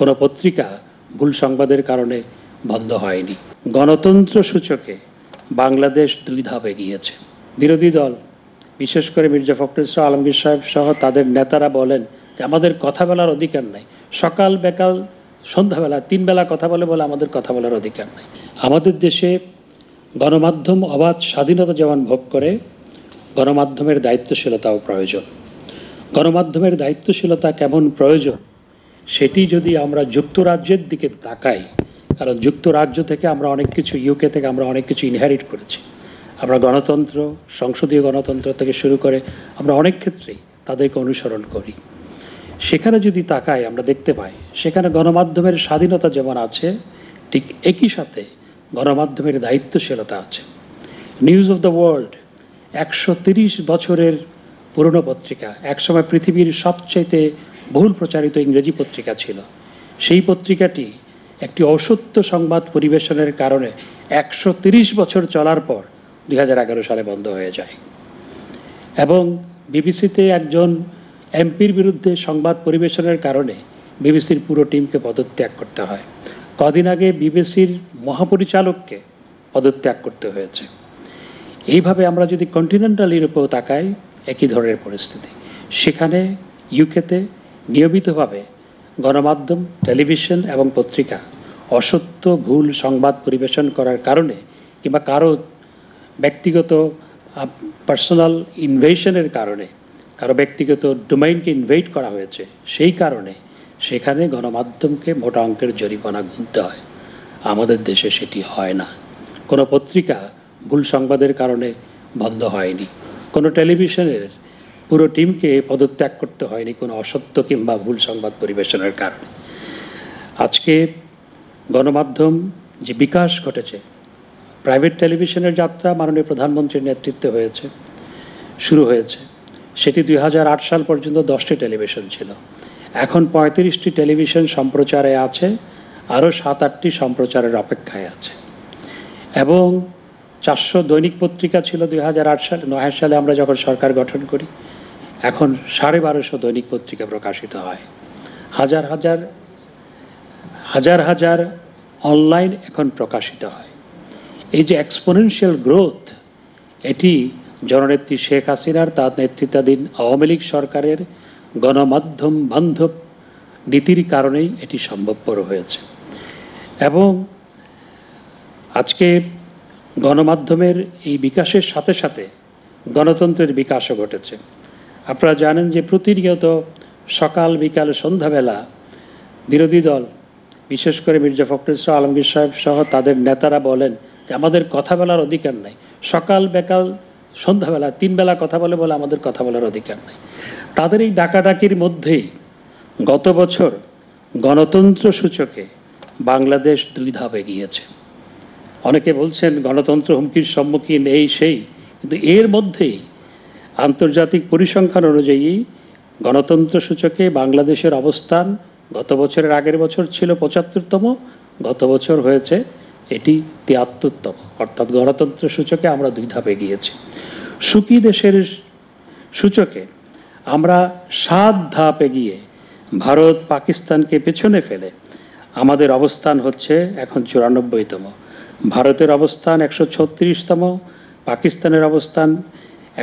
কোনো পত্রিকা ভুল সংবাদের কারণে বন্ধ হয়নি গণতন্ত্র সূচকে বাংলাদেশ দুই ধাপে গিয়েছে বিরোধী দল বিশেষ করে মির্জা ফখরুল আলমগীর সাহেব সহ তাদের নেতারা বলেন যে আমাদের কথা বলার অধিকার নাই সকাল বেকাল সন্ধ্যাবেলা তিনবেলা কথা বলে বলে আমাদের কথা বলার অধিকার নাই আমাদের দেশে গণমাধ্যম অবাধ স্বাধীনতা যেমন ভোগ করে গণমাধ্যমের দায়িত্বশীলতাও প্রয়োজন গণমাধ্যমের দায়িত্বশীলতা কেমন প্রয়োজন সেটি যদি আমরা যুক্তরাজ্যের দিকে তাকাই কারণ যুক্তরাজ্য থেকে আমরা অনেক কিছু ইউকে থেকে আমরা অনেক কিছু ইনহারিট করেছি আমরা গণতন্ত্র সংসদীয় গণতন্ত্র থেকে শুরু করে আমরা অনেক ক্ষেত্রেই তাদেরকে অনুসরণ করি সেখানে যদি তাকাই আমরা দেখতে পাই সেখানে গণমাধ্যমের স্বাধীনতা যেমন আছে ঠিক একই সাথে গণমাধ্যমের দায়িত্বশীলতা আছে নিউজ অফ দ্য ওয়ার্ল্ড একশো বছরের পুরনো পত্রিকা একসময় পৃথিবীর সবচাইতে বহুল প্রচারিত ইংরেজি পত্রিকা ছিল সেই পত্রিকাটি একটি অসত্য সংবাদ পরিবেশনের কারণে একশো বছর চলার পর দুই সালে বন্ধ হয়ে যায় এবং বিবিসিতে একজন এমপির বিরুদ্ধে সংবাদ পরিবেশনের কারণে বিবিসির পুরো টিমকে পদত্যাগ করতে হয় কদিন আগে বিবিসির মহাপরিচালককে পদত্যাগ করতে হয়েছে এইভাবে আমরা যদি কন্টিনেন্টাল ইউরোপেও তাকাই একই ধরনের পরিস্থিতি সেখানে ইউকেতে নিয়মিতভাবে গণমাধ্যম টেলিভিশন এবং পত্রিকা অসত্য ভুল সংবাদ পরিবেশন করার কারণে কিংবা কারো ব্যক্তিগত পার্সোনাল ইনভেশনের কারণে কারো ব্যক্তিগত ডোমাইনকে ইনভেট করা হয়েছে সেই কারণে সেখানে গণমাধ্যমকে মোটা অঙ্কের জরিমানা গুনতে হয় আমাদের দেশে সেটি হয় না কোনো পত্রিকা ভুল সংবাদের কারণে বন্ধ হয়নি কোনো টেলিভিশনের পুরো টিমকে পদত্যাগ করতে হয়নি কোনো অসত্য কিংবা ভুল সংবাদ পরিবেশনের কারণে আজকে গণমাধ্যম যে বিকাশ ঘটেছে প্রাইভেট টেলিভিশনের যাত্রা মাননীয় প্রধানমন্ত্রীর নেতৃত্বে হয়েছে শুরু হয়েছে সেটি দুই সাল পর্যন্ত দশটি টেলিভিশন ছিল এখন পঁয়ত্রিশটি টেলিভিশন সম্প্রচারে আছে আরও সাত আটটি সম্প্রচারের অপেক্ষায় আছে এবং চারশো দৈনিক পত্রিকা ছিল দুই সালে নয় সালে আমরা যখন সরকার গঠন করি এখন সাড়ে বারোশো দৈনিক পত্রিকা প্রকাশিত হয় হাজার হাজার হাজার হাজার অনলাইন এখন প্রকাশিত হয় এই যে এক্সপোনেনশিয়াল গ্রোথ এটি জননেত্রী শেখ হাসিনার তার নেতৃত্বাধীন আওয়ামী লীগ সরকারের গণমাধ্যম বান্ধব নীতির কারণেই এটি সম্ভবপর হয়েছে এবং আজকে গণমাধ্যমের এই বিকাশের সাথে সাথে গণতন্ত্রের বিকাশও ঘটেছে আপনারা জানেন যে প্রতিনিয়ত সকাল বিকাল সন্ধ্যাবেলা বিরোধী দল বিশেষ করে মির্জা ফখরুল ইসলাম আলমগীর সাহেব সহ তাদের নেতারা বলেন যে আমাদের কথা বলার অধিকার নাই সকাল বেকাল সন্ধ্যাবেলা তিনবেলা কথা বলে বলে আমাদের কথা বলার অধিকার নাই তাদের এই ডাকাডাকির মধ্যেই গত বছর গণতন্ত্র সূচকে বাংলাদেশ দুই ধাপে গিয়েছে অনেকে বলছেন গণতন্ত্র হুমকির সম্মুখীন এই সেই কিন্তু এর মধ্যেই আন্তর্জাতিক পরিসংখ্যান অনুযায়ী গণতন্ত্র সূচকে বাংলাদেশের অবস্থান গত বছরের আগের বছর ছিল পঁচাত্তরতম গত বছর হয়েছে এটি তিয়াত্তরতম অর্থাৎ গণতন্ত্র সূচকে আমরা দুই ধাপে গিয়েছি সুখী দেশের সূচকে আমরা সাত ধাপে গিয়ে ভারত পাকিস্তানকে পেছনে ফেলে আমাদের অবস্থান হচ্ছে এখন চুরানব্বইতম ভারতের অবস্থান একশো ছত্রিশতম পাকিস্তানের অবস্থান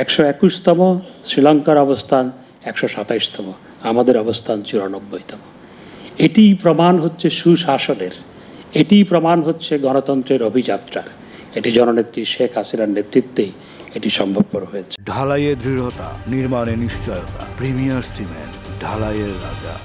একশো একুশতম শ্রীলঙ্কার অবস্থান একশো সাতাইশতম আমাদের অবস্থান চুরানব্বইতম এটি প্রমাণ হচ্ছে সুশাসনের এটি প্রমাণ হচ্ছে গণতন্ত্রের অভিযাত্রার এটি জননেত্রী শেখ হাসিনার নেতৃত্বেই এটি সম্ভবপর হয়েছে ঢালাইয়ের দৃঢ়তা নির্মাণে নিশ্চয়তা প্রিমিয়ার সিমেন্ট ঢালাইয়ের রাজা